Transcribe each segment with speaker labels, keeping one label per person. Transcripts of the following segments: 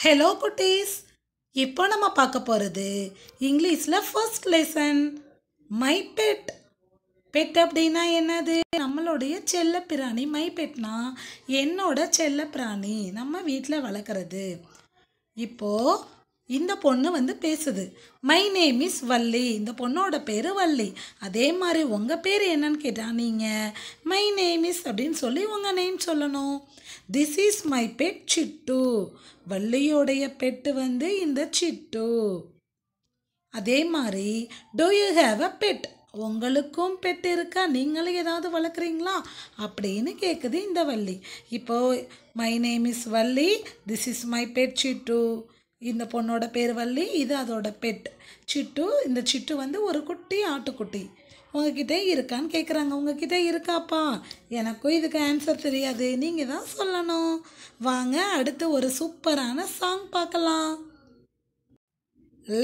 Speaker 1: Hello குட்டீஸ் இப்போ நம்ம பார்க்க போகிறது இங்கிலீஷில் first lesson my pet pet அப்படின்னா என்னது நம்மளுடைய செல்ல பிராணி மை பெட்னா என்னோட செல்ல பிராணி நம்ம வீட்டில் வளர்க்குறது இப்போது இந்த பொண்ணு வந்து பேசுது மை நேம் இஸ் வள்ளி இந்த பொண்ணோட பேர் வள்ளி அதே மாதிரி உங்கள் பேர் என்னன்னு கேட்டால் நீங்கள் மை நேம் இஸ் அப்படின்னு சொல்லி உங்கள் நேம் சொல்லணும் this is my pet Chittu வள்ளியோடைய பெட்டு வந்து இந்த சிட்டு அதே மாதிரி do you have a pet உங்களுக்கும் பெட் இருக்கா நீங்களும் ஏதாவது வளர்க்குறீங்களா அப்படின்னு கேட்குது இந்த வள்ளி இப்போது my name is Valli this is my pet Chittu இந்த பொண்ணோட பேர் வள்ளி இது அதோட பெட் சிட்டு இந்த சிட்டு வந்து ஒரு குட்டி ஆட்டுக்குட்டி உங்ககிட்ட இருக்கான்னு கேட்குறாங்க உங்ககிட்ட இருக்காப்பா எனக்கும் இதுக்கு ஆன்சர் தெரியாது நீங்கள் தான் சொல்லணும் வாங்க அடுத்து ஒரு சூப்பரான சாங் பார்க்கலாம்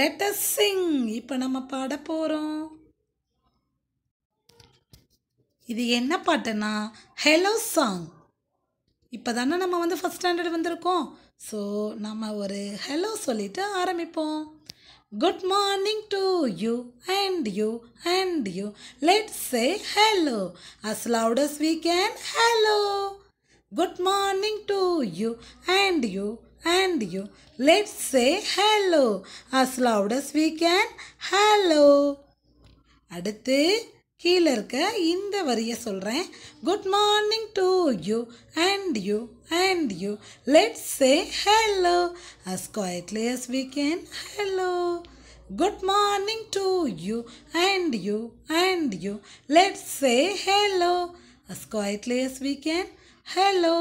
Speaker 1: லெட்டஸ் சிங் இப்போ நம்ம பாட போகிறோம் இது என்ன பாட்டுன்னா ஹெலோ சாங் இப்போ தானே நம்ம வந்து ஃபஸ்ட் ஸ்டாண்டர்ட் வந்திருக்கோம் ஸோ நம்ம ஒரு ஹலோ சொல்லிவிட்டு ஆரம்பிப்போம் good morning to you and you and you let say hello as loud as we can hello good morning to you and you and you let say hello as loud as we can hello அடுத்து கீழே இருக்க இந்த வரியை சொல்கிறேன் good morning to you and you and you. Let's say hello as quietly as we can. Hello. Good morning to you and you and you. Let's say hello as quietly as we can. Hello.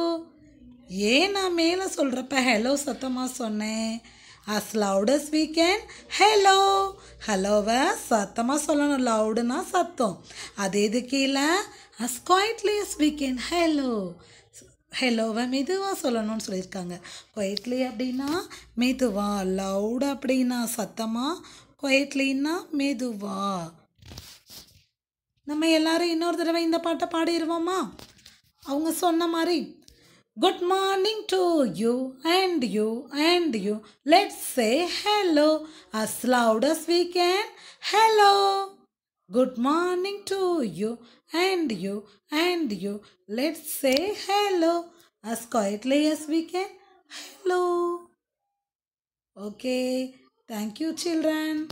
Speaker 1: ஏன் நான் மேலே சொல்கிறப்ப hello சத்தமாக சொன்னேன் as loud as we can hello ஹலோவை சத்தமாக சொல்லணும் லவுடுனா சத்தம் அது இது கீழே as quietly as we can hello ஹலோவை மெதுவாக சொல்லணும்னு சொல்லியிருக்காங்க குவைட்லி அப்படின்னா மெதுவா லவுடு அப்படின்னா சத்தமாக குவைட்லின்னா மெதுவா நம்ம எல்லாரும் இன்னொரு தடவை இந்த பாட்டை பாடிடுவோமா அவங்க சொன்ன மாதிரி Good morning to you and you and you. Let's say hello as loud as we can. Hello. Good morning to you and you and you. Let's say hello as quietly as we can. Hello. Okay. Thank you children.